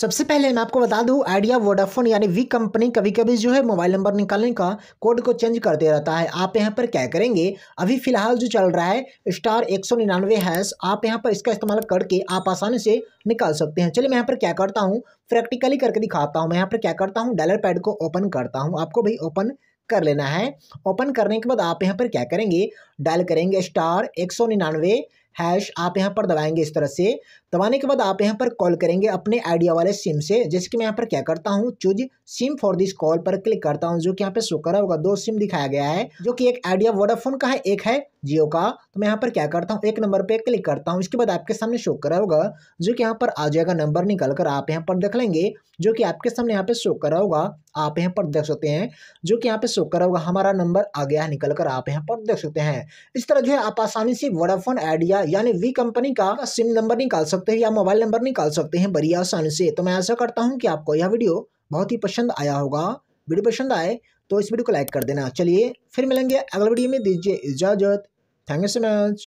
सबसे पहले मैं आपको बता दूं आइडिया वोडाफोन यानी वी कंपनी कभी कभी जो है मोबाइल नंबर निकालने का कोड को चेंज करते रहता है आप यहाँ पर क्या करेंगे अभी फिलहाल जो चल रहा है स्टार एक सौ निन्यानवे हैश आप यहाँ पर इसका इस्तेमाल करके आप आसानी से निकाल सकते हैं चलिए मैं यहाँ पर क्या करता हूँ प्रैक्टिकली करके दिखाता हूँ मैं यहाँ पर क्या करता हूँ डायलर पैड को ओपन करता हूँ आपको भाई ओपन कर लेना है ओपन करने के बाद आप यहाँ पर क्या करेंगे डायल करेंगे स्टार एक सौ निन्यानवे हैश आप यहाँ पर दबाएंगे इस तरह से दबाने के बाद आप यहाँ पर कॉल करेंगे अपने आइडिया वाले सिम से जैसे कि मैं यहाँ पर क्या करता हूँ choose SIM for this call पर क्लिक करता हूँ जो कि यहाँ पे शो करा होगा दो सिम दिखाया गया है जो कि एक आइडिया वोडाफोन का है एक है जियो का तो मैं यहाँ पर क्या करता हूँ एक नंबर पे क्लिक करता हूँ इसके बाद आपके सामने शो करा होगा जो कि यहाँ पर आ जाएगा नंबर निकल कर आप यहाँ पर देख लेंगे जो कि आपके सामने यहाँ पे शो करा होगा आप यहाँ पर देख सकते हैं जो कि यहाँ पे शो करा होगा हमारा नंबर आ गया निकल कर आप यहाँ पर देख सकते हैं इस तरह जो है आप आसानी से वोडाफोन आइडिया यानी वी कंपनी का सिम नंबर निकाल सकते हैं या मोबाइल नंबर निकाल सकते हैं बड़ी आसानी से तो मैं ऐसा करता हूँ कि आपको यह वीडियो बहुत ही पसंद आया होगा वीडियो पसंद आए तो इस वीडियो को लाइक कर देना चलिए फिर मिलेंगे अगले वीडियो में दीजिए इजाज़त थैंक यू सो मच